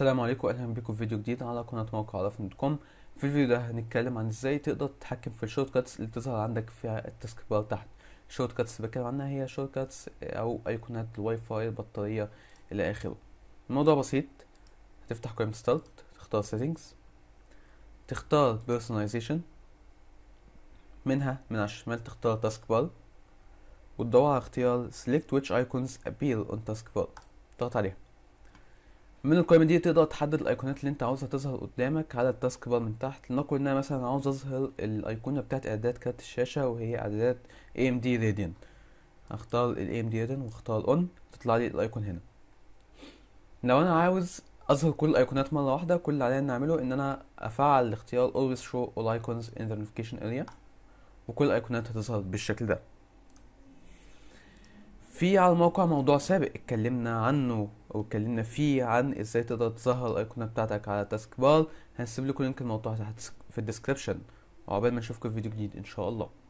السلام عليكم اهلا بيكم في فيديو جديد على قناه موقع عرفن دوت كوم في الفيديو ده هنتكلم عن ازاي تقدر تتحكم في الشورت كاتس اللي بتظهر عندك في التاسك بار تحت الشورت كاتس اللي بتكلم عنها هي شورت كاتس او ايقونات الواي فاي البطاريه الى اخره الموضوع بسيط هتفتح قائمه ستارت تختار سيتنجز تختار بيرسونايزيشن منها من على الشمال تختار تاسك بار وتدور على اختيار select which icons appear on task bar تضغط عليها من القائمه دي تقدر تحدد الايقونات اللي انت عاوزها تظهر قدامك على التاسك بار من تحت لنقل ان انا مثلا عاوز اظهر الايقونه بتاعت اعدادات كارت الشاشه وهي اعدادات AMD Radeon هختار ال AMD Radeon واختار اون تطلع لي الايقون هنا لو انا عاوز اظهر كل الايقونات مره واحده كل اللي عليا نعمله ان انا افعل الاختيار always show all icons in the notification area وكل الايقونات هتظهر بالشكل ده في على الموقع موضوع سابق اتكلمنا عنه واتكلمنا فيه عن ازاي تقدر تظهر الايقونه بتاعتك على التاسك بار هنسيب لكم لينك الموضوع تحت في الديسكربشن وعقبال ما نشوفكم في فيديو جديد ان شاء الله